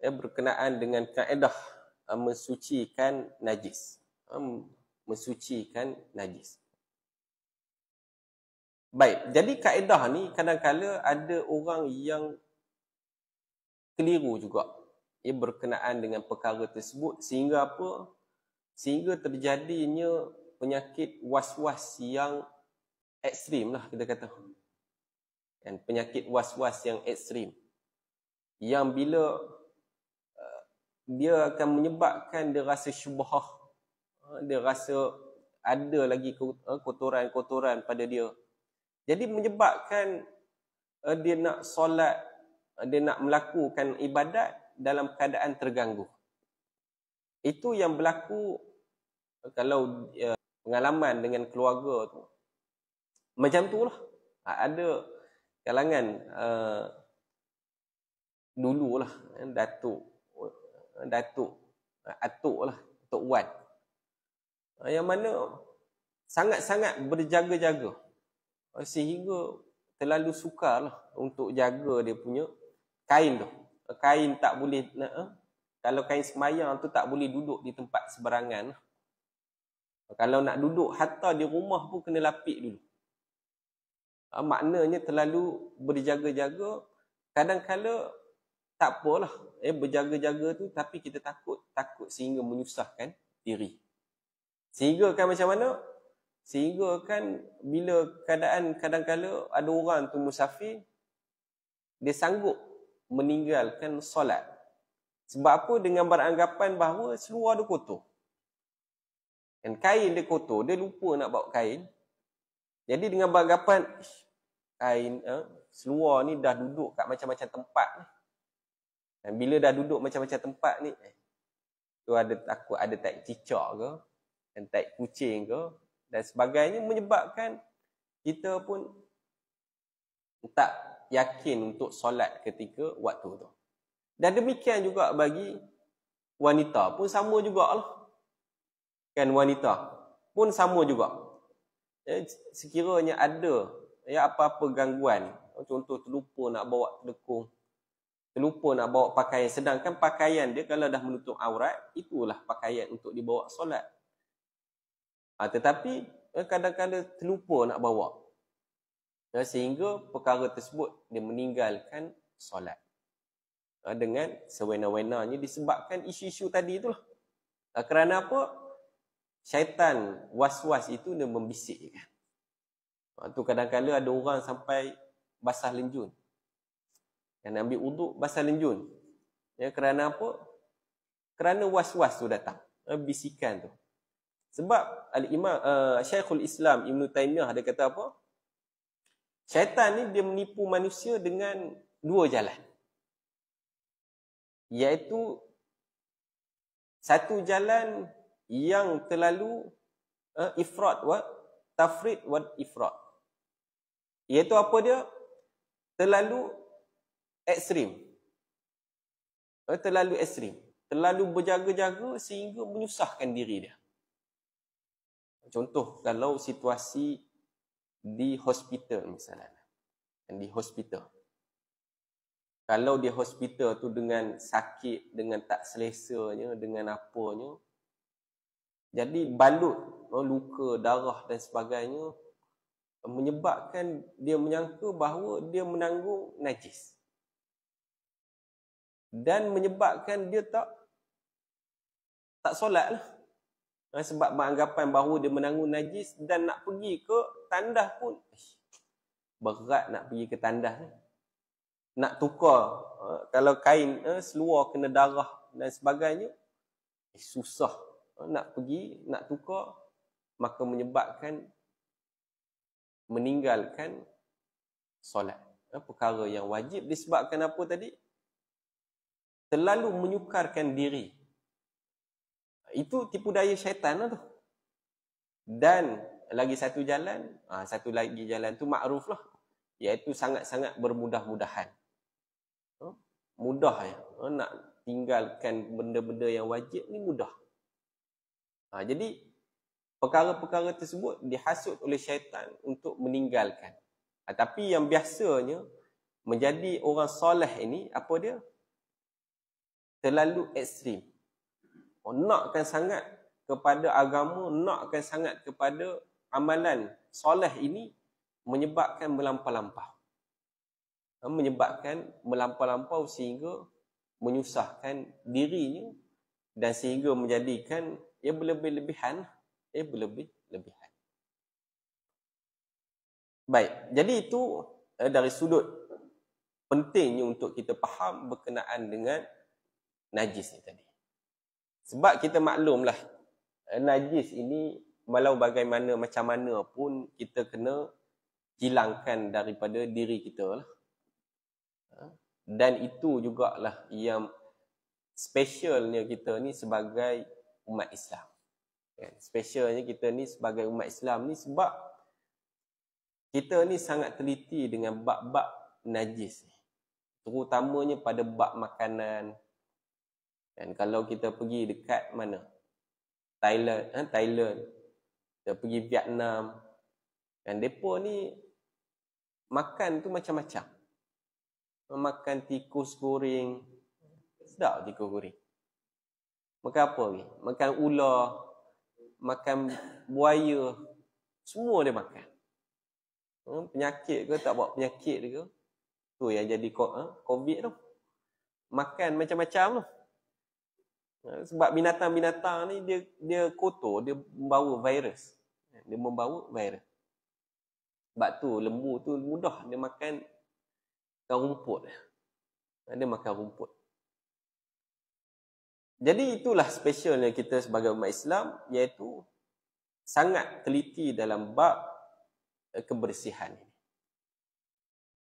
ya, berkenaan dengan kaedah uh, mensucikan najis. Um, mensucikan najis. Baik, jadi kaedah ni kadangkala ada orang yang keliru juga. Ia berkenaan dengan perkara tersebut sehingga apa? Sehingga terjadinya penyakit was-was yang ekstrim lah kita kata. Kan, penyakit was-was yang ekstrim. Yang bila uh, dia akan menyebabkan dia rasa syubah. Uh, dia rasa ada lagi uh, kotoran-kotoran pada dia. Jadi menyebabkan uh, dia nak solat, uh, dia nak melakukan ibadat dalam keadaan terganggu. Itu yang berlaku kalau uh, pengalaman dengan keluarga tu. Macam tu lah. Ha, ada kalangan uh, eh, dulu lah. Eh, Datuk. Eh, Datuk. Atuk lah. Atuk Wan. Ha, yang mana sangat-sangat berjaga-jaga. Ha, sehingga terlalu sukar lah untuk jaga dia punya kain tu. Kain tak boleh, uh, kalau kain semayang tu tak boleh duduk di tempat seberangan. Lah. Kalau nak duduk, hatta di rumah pun kena lapik dulu uh, maknanya terlalu berjaga-jaga kadang-kadang tak apalah eh berjaga-jaga tu tapi kita takut takut sehingga menyusahkan diri sehingga kan macam mana sehingga kan bila keadaan kadang-kadang ada orang tu musafir dia sanggup meninggalkan solat sebab apa dengan beranggapan bahawa seluar dia kotor dan kain dia kotor dia lupa nak bawa kain jadi dengan beranggapan ain uh, eh, seluar ni dah duduk kat macam-macam tempat ni. Dan bila dah duduk macam-macam tempat ni eh, tu ada takut ada tak cicak ke dan tak kucing ke dan sebagainya menyebabkan kita pun tak yakin untuk solat ketika waktu tu. Dan demikian juga bagi wanita pun sama juga lah. Kan wanita pun sama juga eh, sekiranya ada ya apa-apa gangguan contoh terlupa nak bawa lekung terlupa nak bawa pakaian sedangkan pakaian dia kalau dah menutup aurat itulah pakaian untuk dibawa solat ha, tetapi eh, kadang-kadang terlupa nak bawa ya, sehingga perkara tersebut dia meninggalkan solat ah, dengan sewena-wenanya disebabkan isu-isu tadi itulah. Ah, kerana apa? syaitan was-was itu dia membisik kan. Ha, Waktu kadang-kadang ada orang sampai basah lenjun. Yang ambil uduk basah lenjun. Ya, kerana apa? Kerana was-was tu datang. Eh, bisikan tu. Sebab Al-Imam uh, Syekhul Islam Ibn Taymiyah dia kata apa? Syaitan ni dia menipu manusia dengan dua jalan. Iaitu satu jalan yang terlalu uh, eh, ifrat wa tafrid wa ifrat iaitu apa dia terlalu ekstrim eh, terlalu ekstrim terlalu berjaga-jaga sehingga menyusahkan diri dia contoh kalau situasi di hospital misalnya kan, di hospital kalau di hospital tu dengan sakit dengan tak selesanya dengan apanya jadi balut oh, luka darah dan sebagainya menyebabkan dia menyangka bahawa dia menanggung najis. Dan menyebabkan dia tak tak solat lah. Sebab menganggapan bahawa dia menanggung najis dan nak pergi ke tandas pun berat nak pergi ke tandas Nak tukar eh, kalau kain eh, seluar kena darah dan sebagainya susah nak pergi nak tukar maka menyebabkan meninggalkan solat ha, perkara yang wajib disebabkan apa tadi terlalu menyukarkan diri itu tipu daya syaitan lah tu dan lagi satu jalan ha, satu lagi jalan tu makruf lah iaitu sangat-sangat bermudah-mudahan ha, mudah ya nak tinggalkan benda-benda yang wajib ni mudah Ha, jadi, perkara-perkara tersebut dihasut oleh syaitan untuk meninggalkan. Ha, tapi yang biasanya, menjadi orang soleh ini, apa dia? Terlalu ekstrim. Oh, nakkan sangat kepada agama, nakkan sangat kepada amalan soleh ini, menyebabkan melampau-lampau. Ha, menyebabkan melampau-lampau sehingga menyusahkan dirinya dan sehingga menjadikan ia berlebih-lebihan ia eh, berlebih-lebihan baik jadi itu eh, dari sudut pentingnya untuk kita faham berkenaan dengan najis ni tadi sebab kita maklumlah eh, najis ini walau bagaimana macam mana pun kita kena hilangkan daripada diri kita lah ha? dan itu jugalah yang specialnya kita ni sebagai umat Islam. Yeah. Kan? Specialnya kita ni sebagai umat Islam ni sebab kita ni sangat teliti dengan bab-bab najis. Terutamanya pada bab makanan. Dan kalau kita pergi dekat mana? Thailand, ha? Thailand. Kita pergi Vietnam. Dan depa ni makan tu macam-macam. Makan tikus goreng. Sedap tikus goreng. Makan apa lagi? Makan ular, makan buaya, semua dia makan. Hmm, penyakit ke tak buat penyakit ke? Tu yang jadi ha, COVID tu. Makan macam-macam tu. Ha, sebab binatang-binatang ni dia dia kotor, dia membawa virus. Dia membawa virus. Sebab tu lembu tu mudah dia makan, makan rumput. Ha, dia makan rumput. Jadi itulah specialnya kita sebagai umat Islam iaitu sangat teliti dalam bab eh, kebersihan